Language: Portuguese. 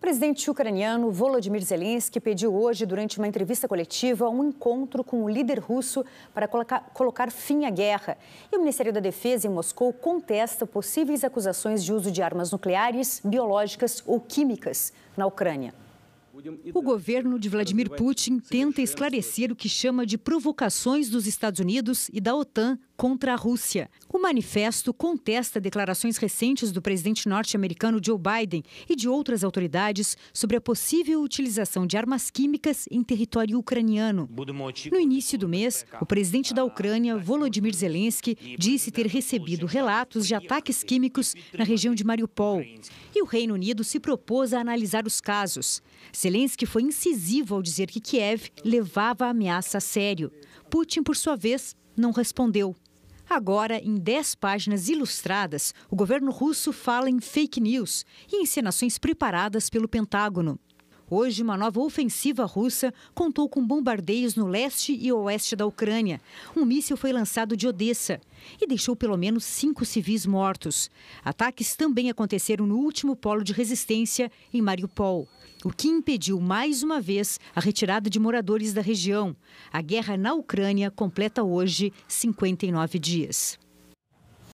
O presidente ucraniano Volodymyr Zelensky pediu hoje, durante uma entrevista coletiva, um encontro com o líder russo para colocar, fim à guerra. E o Ministério da Defesa em Moscou contesta possíveis acusações de uso de armas nucleares, biológicas ou químicas na Ucrânia. O governo de Vladimir Putin tenta esclarecer o que chama de provocações dos Estados Unidos e da OTAN contra a Rússia. O manifesto contesta declarações recentes do presidente norte-americano Joe Biden e de outras autoridades sobre a possível utilização de armas químicas em território ucraniano. No início do mês, o presidente da Ucrânia, Volodymyr Zelensky, disse ter recebido relatos de ataques químicos na região de Mariupol. E o Reino Unido se propôs a analisar os casos. Zelensky foi incisivo ao dizer que Kiev levava a ameaça a sério. Putin, por sua vez, não respondeu. Agora, em 10 páginas ilustradas, o governo russo fala em fake news e encenações preparadas pelo Pentágono. Hoje, uma nova ofensiva russa contou com bombardeios no leste e oeste da Ucrânia. Um míssil foi lançado de Odessa e deixou pelo menos cinco civis mortos. Ataques também aconteceram no último polo de resistência, em Mariupol o que impediu mais uma vez a retirada de moradores da região. A guerra na Ucrânia completa hoje 59 dias.